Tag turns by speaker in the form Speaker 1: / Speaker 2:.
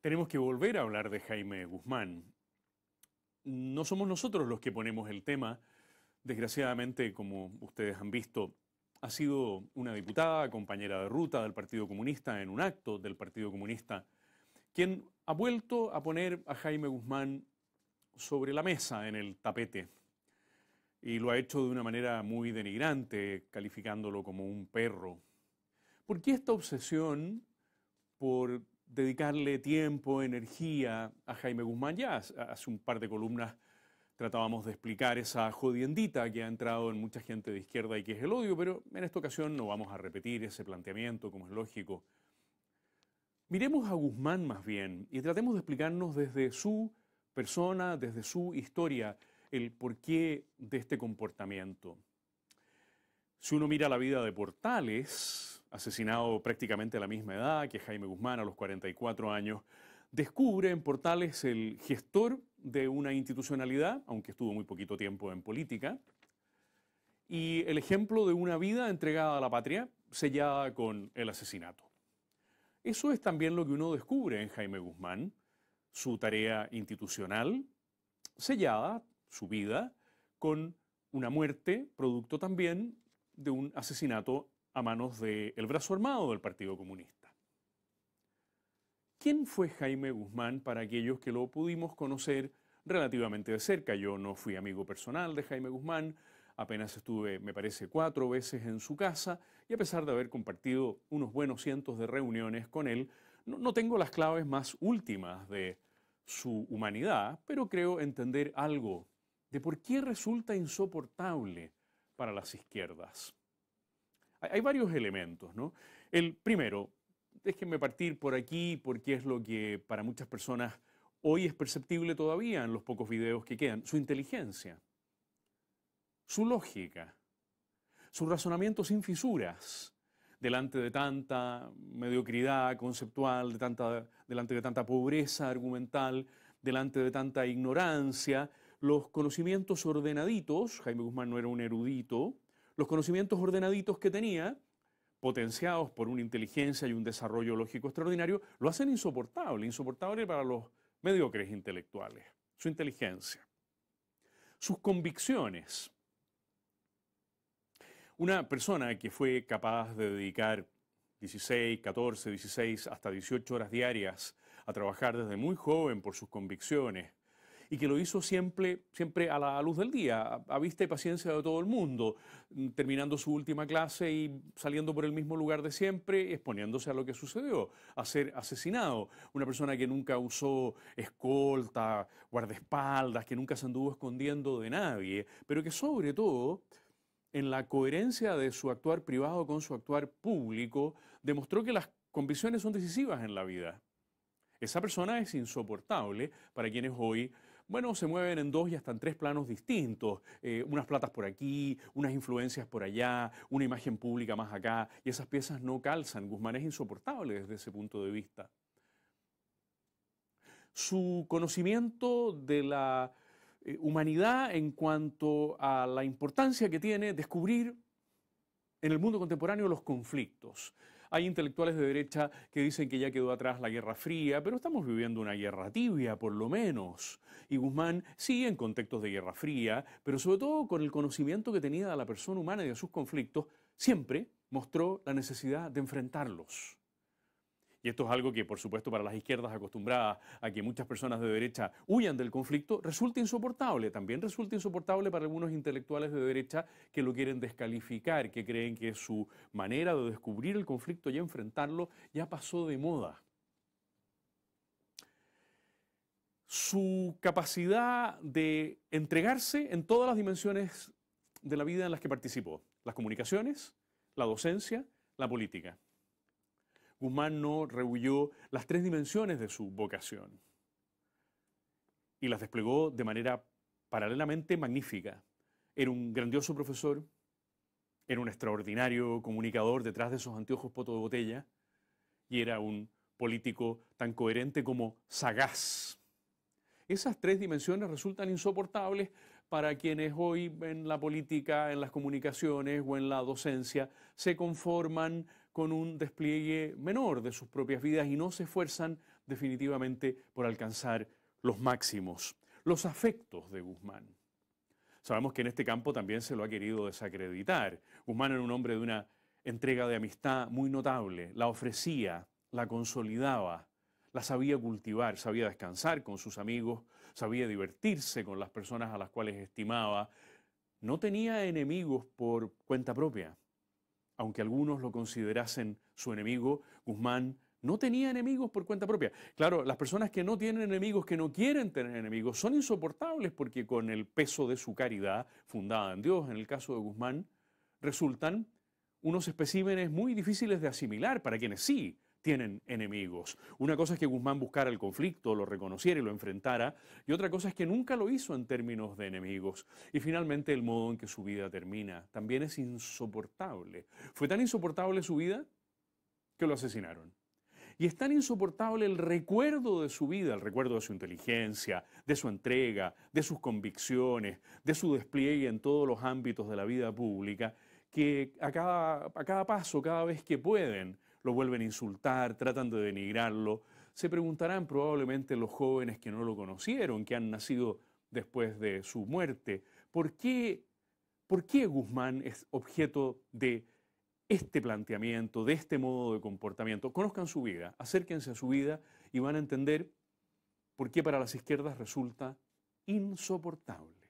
Speaker 1: Tenemos que volver a hablar de Jaime Guzmán. No somos nosotros los que ponemos el tema. Desgraciadamente, como ustedes han visto, ha sido una diputada, compañera de ruta del Partido Comunista en un acto del Partido Comunista, quien ha vuelto a poner a Jaime Guzmán sobre la mesa, en el tapete, y lo ha hecho de una manera muy denigrante, calificándolo como un perro. ¿Por qué esta obsesión por dedicarle tiempo, energía a Jaime Guzmán? Ya hace un par de columnas tratábamos de explicar esa jodiendita que ha entrado en mucha gente de izquierda y que es el odio, pero en esta ocasión no vamos a repetir ese planteamiento como es lógico. Miremos a Guzmán más bien y tratemos de explicarnos desde su persona, desde su historia, el porqué de este comportamiento. Si uno mira la vida de Portales, asesinado prácticamente a la misma edad que Jaime Guzmán a los 44 años, descubre en Portales el gestor de una institucionalidad, aunque estuvo muy poquito tiempo en política, y el ejemplo de una vida entregada a la patria, sellada con el asesinato. Eso es también lo que uno descubre en Jaime Guzmán, su tarea institucional, sellada su vida con una muerte producto también de un asesinato a manos del brazo armado del Partido Comunista. ¿Quién fue Jaime Guzmán para aquellos que lo pudimos conocer relativamente de cerca? Yo no fui amigo personal de Jaime Guzmán, apenas estuve, me parece, cuatro veces en su casa y a pesar de haber compartido unos buenos cientos de reuniones con él, no tengo las claves más últimas de su humanidad, pero creo entender algo por qué resulta insoportable para las izquierdas. Hay varios elementos, ¿no? El primero, déjenme partir por aquí porque es lo que para muchas personas hoy es perceptible todavía en los pocos videos que quedan, su inteligencia, su lógica, su razonamiento sin fisuras delante de tanta mediocridad conceptual, de tanta, delante de tanta pobreza argumental, delante de tanta ignorancia, los conocimientos ordenaditos, Jaime Guzmán no era un erudito, los conocimientos ordenaditos que tenía, potenciados por una inteligencia y un desarrollo lógico extraordinario, lo hacen insoportable, insoportable para los mediocres intelectuales, su inteligencia, sus convicciones. Una persona que fue capaz de dedicar 16, 14, 16, hasta 18 horas diarias a trabajar desde muy joven por sus convicciones, y que lo hizo siempre, siempre a la luz del día, a, a vista y paciencia de todo el mundo, mm, terminando su última clase y saliendo por el mismo lugar de siempre, exponiéndose a lo que sucedió, a ser asesinado. Una persona que nunca usó escolta, guardaespaldas, que nunca se anduvo escondiendo de nadie, pero que sobre todo en la coherencia de su actuar privado con su actuar público, demostró que las convicciones son decisivas en la vida. Esa persona es insoportable para quienes hoy bueno, se mueven en dos y hasta en tres planos distintos. Eh, unas platas por aquí, unas influencias por allá, una imagen pública más acá, y esas piezas no calzan. Guzmán es insoportable desde ese punto de vista. Su conocimiento de la eh, humanidad en cuanto a la importancia que tiene descubrir en el mundo contemporáneo los conflictos. Hay intelectuales de derecha que dicen que ya quedó atrás la Guerra Fría, pero estamos viviendo una guerra tibia, por lo menos. Y Guzmán sí en contextos de Guerra Fría, pero sobre todo con el conocimiento que tenía de la persona humana y de sus conflictos, siempre mostró la necesidad de enfrentarlos y esto es algo que por supuesto para las izquierdas acostumbradas a que muchas personas de derecha huyan del conflicto, resulta insoportable, también resulta insoportable para algunos intelectuales de derecha que lo quieren descalificar, que creen que su manera de descubrir el conflicto y enfrentarlo ya pasó de moda. Su capacidad de entregarse en todas las dimensiones de la vida en las que participó, las comunicaciones, la docencia, la política. Guzmán no rehuyó las tres dimensiones de su vocación y las desplegó de manera paralelamente magnífica. Era un grandioso profesor, era un extraordinario comunicador detrás de sus anteojos poto de botella y era un político tan coherente como sagaz. Esas tres dimensiones resultan insoportables para quienes hoy en la política, en las comunicaciones o en la docencia se conforman con un despliegue menor de sus propias vidas y no se esfuerzan definitivamente por alcanzar los máximos, los afectos de Guzmán. Sabemos que en este campo también se lo ha querido desacreditar. Guzmán era un hombre de una entrega de amistad muy notable, la ofrecía, la consolidaba, la sabía cultivar, sabía descansar con sus amigos, sabía divertirse con las personas a las cuales estimaba, no tenía enemigos por cuenta propia aunque algunos lo considerasen su enemigo, Guzmán no tenía enemigos por cuenta propia. Claro, las personas que no tienen enemigos, que no quieren tener enemigos, son insoportables porque con el peso de su caridad fundada en Dios, en el caso de Guzmán, resultan unos especímenes muy difíciles de asimilar para quienes sí tienen enemigos. Una cosa es que Guzmán buscara el conflicto, lo reconociera y lo enfrentara, y otra cosa es que nunca lo hizo en términos de enemigos. Y finalmente el modo en que su vida termina también es insoportable. Fue tan insoportable su vida que lo asesinaron. Y es tan insoportable el recuerdo de su vida, el recuerdo de su inteligencia, de su entrega, de sus convicciones, de su despliegue en todos los ámbitos de la vida pública, que a cada, paso, cada vez que pueden, lo vuelven a insultar, tratan de denigrarlo. Se preguntarán probablemente los jóvenes que no lo conocieron, que han nacido después de su muerte, ¿por qué, Guzmán es objeto de este planteamiento, de este modo de comportamiento? Conozcan su vida, acérquense a su vida y van a entender por qué para las izquierdas resulta insoportable.